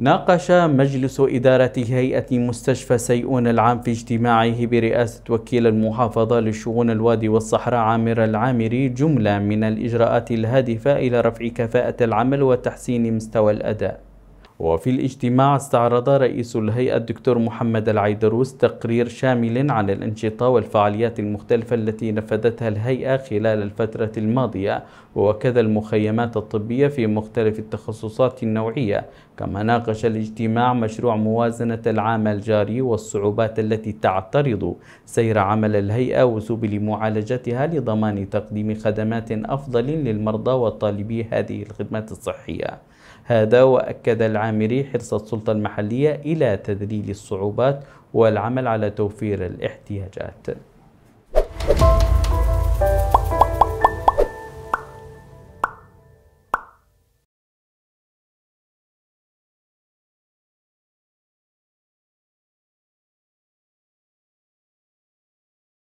ناقش مجلس إدارة هيئة مستشفى سيئون العام في اجتماعه برئاسة وكيل المحافظة لشؤون الوادي والصحراء عامر العامري جملة من الإجراءات الهادفة إلى رفع كفاءة العمل وتحسين مستوى الأداء وفي الاجتماع استعرض رئيس الهيئة الدكتور محمد العيدروس تقرير شامل عن الأنشطة والفعاليات المختلفة التي نفذتها الهيئة خلال الفترة الماضية وكذا المخيمات الطبية في مختلف التخصصات النوعية كما ناقش الاجتماع مشروع موازنة العام الجاري والصعوبات التي تعترض سير عمل الهيئة وسبل معالجتها لضمان تقديم خدمات أفضل للمرضى وطالبي هذه الخدمات الصحية هذا وأكد العام عامري حرص السلطة المحلية إلى تذليل الصعوبات والعمل على توفير الاحتياجات